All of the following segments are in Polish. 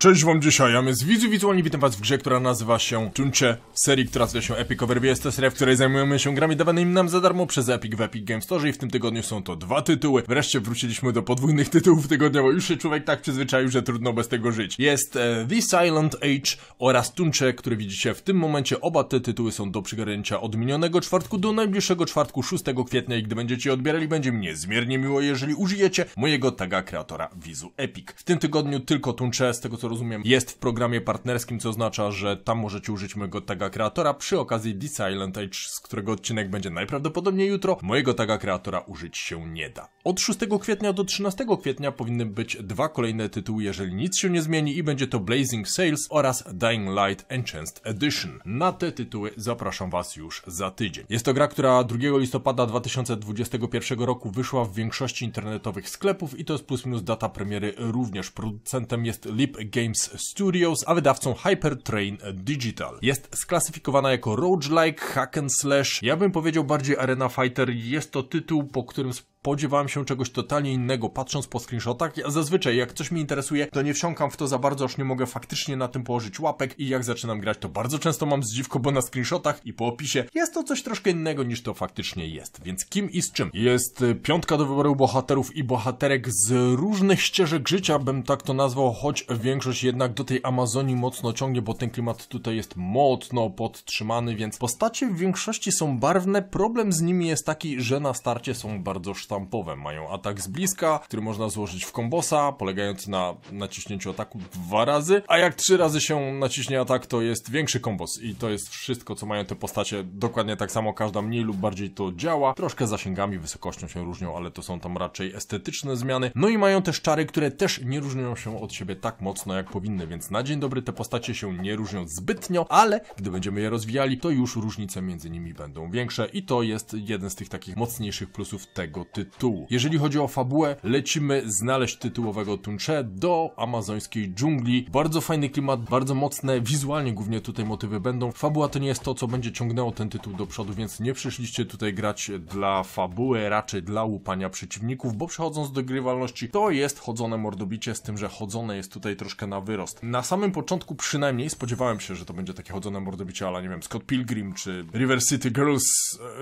Cześć wam dzisiaj, ja z Wizu Wizualnie, witam was w grze, która nazywa się Tunche, serii, która nazywa się Epic Overview. Jest to seria, w której zajmujemy się grami dawanymi nam za darmo przez Epic w Epic Games Store i w tym tygodniu są to dwa tytuły. Wreszcie wróciliśmy do podwójnych tytułów tygodnia, już się człowiek tak przyzwyczaił, że trudno bez tego żyć. Jest e, The Silent Age oraz Tunche, które widzicie w tym momencie. Oba te tytuły są do przygarnięcia od minionego czwartku do najbliższego czwartku 6 kwietnia i gdy będziecie je odbierali, będzie mi niezmiernie miło, jeżeli użyjecie mojego taga kreatora Wizu Epic. W tym tygodniu tylko Tunche, z tego co rozumiem, jest w programie partnerskim, co oznacza, że tam możecie użyć mojego taga kreatora przy okazji The Silent Age, z którego odcinek będzie najprawdopodobniej jutro, mojego taga kreatora użyć się nie da. Od 6 kwietnia do 13 kwietnia powinny być dwa kolejne tytuły, jeżeli nic się nie zmieni i będzie to Blazing Sales oraz Dying Light Enhanced Edition. Na te tytuły zapraszam Was już za tydzień. Jest to gra, która 2 listopada 2021 roku wyszła w większości internetowych sklepów i to jest plus minus data premiery również. Producentem jest Leap Game Games Studios, a wydawcą Hypertrain Digital. Jest sklasyfikowana jako roguelike, hack and slash. Ja bym powiedział bardziej arena fighter. Jest to tytuł, po którym spodziewałem się czegoś totalnie innego, patrząc po screenshotach. Ja zazwyczaj, jak coś mnie interesuje, to nie wsiąkam w to za bardzo, aż nie mogę faktycznie na tym położyć łapek i jak zaczynam grać, to bardzo często mam zdziwko, bo na screenshotach i po opisie jest to coś troszkę innego niż to faktycznie jest. Więc kim i z czym? Jest y, piątka do wyboru bohaterów i bohaterek z różnych ścieżek życia, bym tak to nazwał, choć większość jednak do tej Amazonii mocno ciągnie, bo ten klimat tutaj jest mocno podtrzymany, więc postacie w większości są barwne. Problem z nimi jest taki, że na starcie są bardzo sztywne sztampowym. Mają atak z bliska, który można złożyć w kombosa, polegający na naciśnięciu ataku dwa razy, a jak trzy razy się naciśnie atak, to jest większy kombos i to jest wszystko, co mają te postacie. Dokładnie tak samo każda mniej lub bardziej to działa. Troszkę zasięgami, wysokością się różnią, ale to są tam raczej estetyczne zmiany. No i mają też czary, które też nie różnią się od siebie tak mocno, jak powinny, więc na dzień dobry te postacie się nie różnią zbytnio, ale gdy będziemy je rozwijali, to już różnice między nimi będą większe i to jest jeden z tych takich mocniejszych plusów tego typu tytułu. Jeżeli chodzi o fabułę, lecimy znaleźć tytułowego Tuncze do amazońskiej dżungli. Bardzo fajny klimat, bardzo mocne, wizualnie głównie tutaj motywy będą. Fabuła to nie jest to, co będzie ciągnęło ten tytuł do przodu, więc nie przyszliście tutaj grać dla fabuły, raczej dla łupania przeciwników, bo przechodząc do grywalności, to jest chodzone mordobicie, z tym, że chodzone jest tutaj troszkę na wyrost. Na samym początku przynajmniej spodziewałem się, że to będzie takie chodzone mordobicie, ale nie wiem, Scott Pilgrim, czy River City Girls,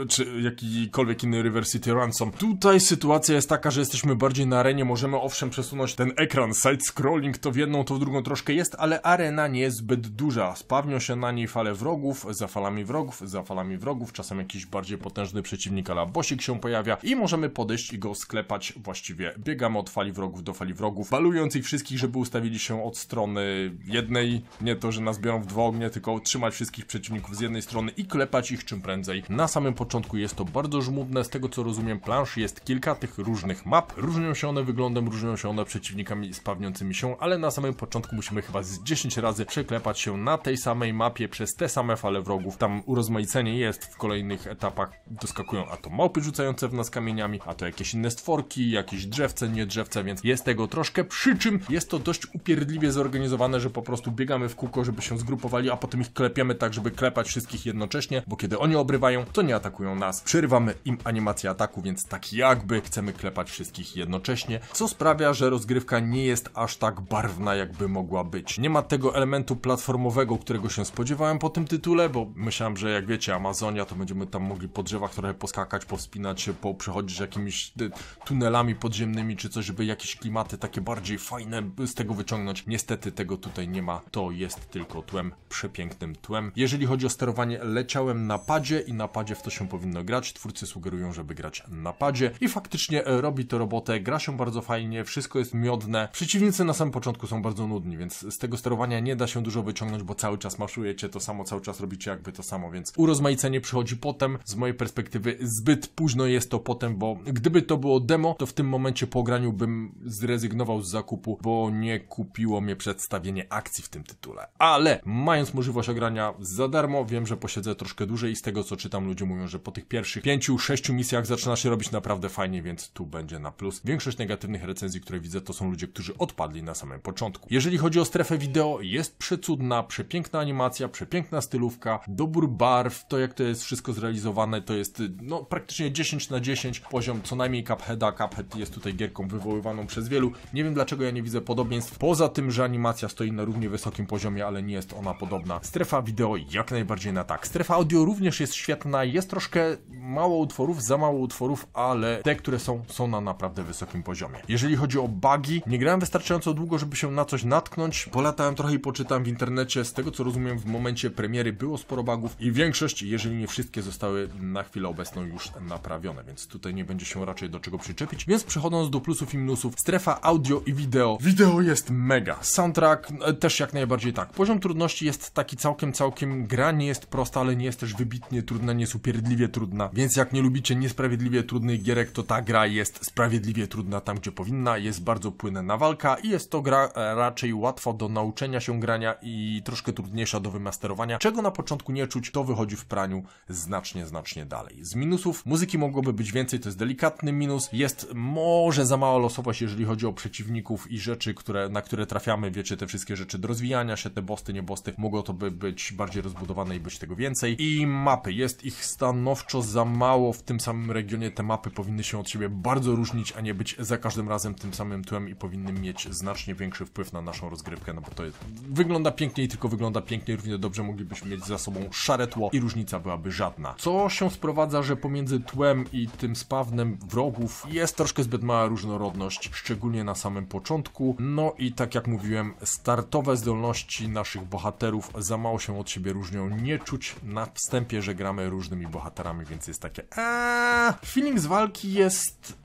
e, czy jakikolwiek inny River City Ransom. Tutaj Tutaj sytuacja jest taka, że jesteśmy bardziej na arenie, możemy owszem przesunąć ten ekran, side scrolling to w jedną, to w drugą troszkę jest, ale arena nie jest zbyt duża. Spawnią się na niej fale wrogów, za falami wrogów, za falami wrogów, czasem jakiś bardziej potężny przeciwnik, ale bosik się pojawia i możemy podejść i go sklepać właściwie. Biegamy od fali wrogów do fali wrogów, balując ich wszystkich, żeby ustawili się od strony jednej, nie to, że nas biorą w dwa ognie, tylko trzymać wszystkich przeciwników z jednej strony i klepać ich czym prędzej. Na samym początku jest to bardzo żmudne, z tego co rozumiem plansz jest kilka tych różnych map. Różnią się one wyglądem, różnią się one przeciwnikami spawniącymi się, ale na samym początku musimy chyba z 10 razy przeklepać się na tej samej mapie przez te same fale wrogów. Tam urozmaicenie jest w kolejnych etapach. Doskakują a to małpy rzucające w nas kamieniami, a to jakieś inne stworki, jakieś drzewce, nie drzewce, więc jest tego troszkę. Przy czym jest to dość upierdliwie zorganizowane, że po prostu biegamy w kółko, żeby się zgrupowali, a potem ich klepiemy tak, żeby klepać wszystkich jednocześnie, bo kiedy oni obrywają, to nie atakują nas. Przerywamy im animację ataku, więc tak ja jakby chcemy klepać wszystkich jednocześnie, co sprawia, że rozgrywka nie jest aż tak barwna, jakby mogła być. Nie ma tego elementu platformowego, którego się spodziewałem po tym tytule, bo myślałem, że jak wiecie, Amazonia, to będziemy tam mogli po drzewach trochę poskakać, powspinać się, przechodzić jakimiś y, tunelami podziemnymi czy coś, żeby jakieś klimaty takie bardziej fajne z tego wyciągnąć. Niestety tego tutaj nie ma, to jest tylko tłem, przepięknym tłem. Jeżeli chodzi o sterowanie, leciałem na padzie i na padzie w to się powinno grać. Twórcy sugerują, żeby grać na padzie. I faktycznie e, robi to robotę, gra się bardzo fajnie, wszystko jest miodne. Przeciwnicy na samym początku są bardzo nudni, więc z tego sterowania nie da się dużo wyciągnąć, bo cały czas maszujecie to samo, cały czas robicie jakby to samo, więc urozmaicenie przychodzi potem. Z mojej perspektywy zbyt późno jest to potem, bo gdyby to było demo, to w tym momencie po graniu bym zrezygnował z zakupu, bo nie kupiło mnie przedstawienie akcji w tym tytule. Ale mając możliwość ogrania za darmo, wiem, że posiedzę troszkę dłużej i z tego co czytam, ludzie mówią, że po tych pierwszych pięciu, sześciu misjach zaczyna się robić naprawdę naprawdę fajnie, więc tu będzie na plus. Większość negatywnych recenzji, które widzę, to są ludzie, którzy odpadli na samym początku. Jeżeli chodzi o strefę wideo, jest przecudna, przepiękna animacja, przepiękna stylówka, dobór barw, to jak to jest wszystko zrealizowane, to jest no, praktycznie 10 na 10 poziom co najmniej Cupheada. Cuphead jest tutaj gierką wywoływaną przez wielu. Nie wiem dlaczego ja nie widzę podobieństw, poza tym, że animacja stoi na równie wysokim poziomie, ale nie jest ona podobna. Strefa wideo jak najbardziej na tak. Strefa audio również jest świetna, jest troszkę mało utworów, za mało utworów, ale te, które są, są na naprawdę wysokim poziomie. Jeżeli chodzi o bugi, nie grałem wystarczająco długo, żeby się na coś natknąć. Polatałem trochę i poczytałem w internecie. Z tego co rozumiem, w momencie premiery było sporo bugów i większość, jeżeli nie wszystkie, zostały na chwilę obecną już naprawione, więc tutaj nie będzie się raczej do czego przyczepić. Więc przechodząc do plusów i minusów, strefa audio i wideo. Wideo jest mega. Soundtrack e, też jak najbardziej tak. Poziom trudności jest taki całkiem, całkiem. Gra nie jest prosta, ale nie jest też wybitnie trudna, nie jest upierdliwie trudna. Więc jak nie lubicie niesprawiedliwie trudnych gier, gierek, to ta gra jest sprawiedliwie trudna tam, gdzie powinna, jest bardzo płynna walka i jest to gra e, raczej łatwa do nauczenia się grania i troszkę trudniejsza do wymasterowania, czego na początku nie czuć, to wychodzi w praniu znacznie, znacznie dalej. Z minusów muzyki mogłoby być więcej, to jest delikatny minus, jest może za mała losowość, jeżeli chodzi o przeciwników i rzeczy, które, na które trafiamy, wiecie, te wszystkie rzeczy do rozwijania się, te bosty, nie bosty, mogło to by być bardziej rozbudowane i być tego więcej. I mapy, jest ich stanowczo za mało w tym samym regionie, te mapy powinny powinny się od siebie bardzo różnić, a nie być za każdym razem tym samym tłem i powinny mieć znacznie większy wpływ na naszą rozgrywkę, no bo to jest, wygląda piękniej, tylko wygląda piękniej, równie dobrze moglibyśmy mieć za sobą szare tło i różnica byłaby żadna. Co się sprowadza, że pomiędzy tłem i tym spawnem wrogów jest troszkę zbyt mała różnorodność, szczególnie na samym początku, no i tak jak mówiłem, startowe zdolności naszych bohaterów za mało się od siebie różnią, nie czuć na wstępie, że gramy różnymi bohaterami, więc jest takie eee, feeling z walki jaki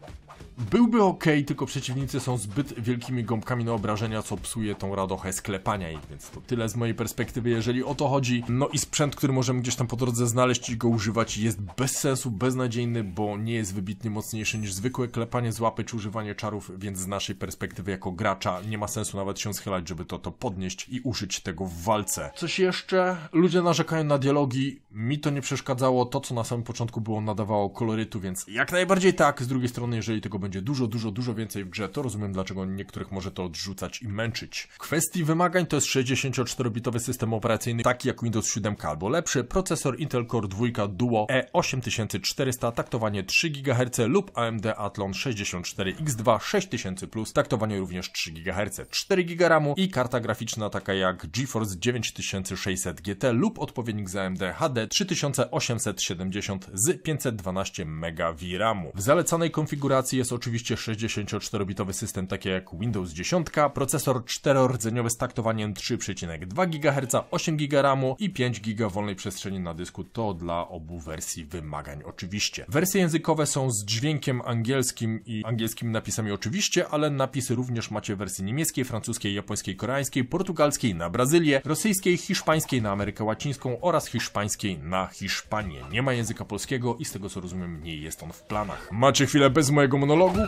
byłby ok, tylko przeciwnicy są zbyt wielkimi gąbkami na obrażenia, co psuje tą radochę sklepania ich, więc to tyle z mojej perspektywy, jeżeli o to chodzi. No i sprzęt, który możemy gdzieś tam po drodze znaleźć i go używać jest bez sensu, beznadziejny, bo nie jest wybitnie mocniejszy niż zwykłe klepanie z łapy czy używanie czarów, więc z naszej perspektywy jako gracza nie ma sensu nawet się schylać, żeby to, to podnieść i użyć tego w walce. Coś jeszcze? Ludzie narzekają na dialogi, mi to nie przeszkadzało, to co na samym początku było nadawało kolorytu, więc jak najbardziej tak, z drugiej strony jeżeli tego będzie dużo, dużo, dużo więcej w grze, to rozumiem dlaczego niektórych może to odrzucać i męczyć. W kwestii wymagań to jest 64-bitowy system operacyjny, taki jak Windows 7 albo lepszy, procesor Intel Core 2 Duo E8400, taktowanie 3 GHz lub AMD Athlon 64X2 6000+, taktowanie również 3 GHz, 4 GB RAMu i karta graficzna taka jak GeForce 9600 GT lub odpowiednik z AMD HD 3870 z 512 MB VRAMu. W zalecanej konfiguracji jest oczywiście 64-bitowy system taki jak Windows 10, procesor 4-rdzeniowy z taktowaniem 3,2 GHz, 8 GB RAMu i 5 GB wolnej przestrzeni na dysku. To dla obu wersji wymagań oczywiście. Wersje językowe są z dźwiękiem angielskim i angielskimi napisami oczywiście, ale napisy również macie w wersji niemieckiej, francuskiej, japońskiej, koreańskiej, portugalskiej na Brazylię, rosyjskiej, hiszpańskiej na Amerykę Łacińską oraz hiszpańskiej na Hiszpanię. Nie ma języka polskiego i z tego co rozumiem nie jest on w planach. Macie chwilę bez mojego monologu logo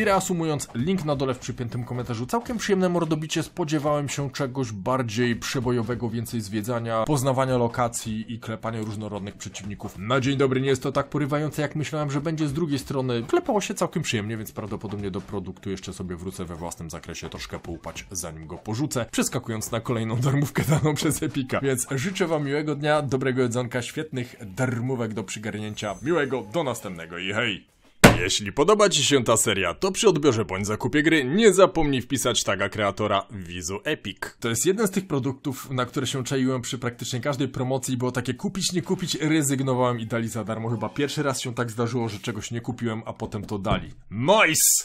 I reasumując, link na dole w przypiętym komentarzu. Całkiem przyjemne mordobicie, spodziewałem się czegoś bardziej przebojowego, więcej zwiedzania, poznawania lokacji i klepania różnorodnych przeciwników. Na dzień dobry nie jest to tak porywające, jak myślałem, że będzie z drugiej strony. Klepało się całkiem przyjemnie, więc prawdopodobnie do produktu jeszcze sobie wrócę we własnym zakresie troszkę połupać, zanim go porzucę, przeskakując na kolejną darmówkę daną przez Epika. Więc życzę wam miłego dnia, dobrego jedzonka, świetnych darmówek do przygarnięcia. Miłego, do następnego i hej! Jeśli podoba Ci się ta seria, to przy odbiorze bądź zakupie gry nie zapomnij wpisać taga kreatora Wizu Epic. To jest jeden z tych produktów, na które się czaiłem przy praktycznie każdej promocji, było takie kupić, nie kupić, rezygnowałem i dali za darmo. Chyba pierwszy raz się tak zdarzyło, że czegoś nie kupiłem, a potem to dali. Mois!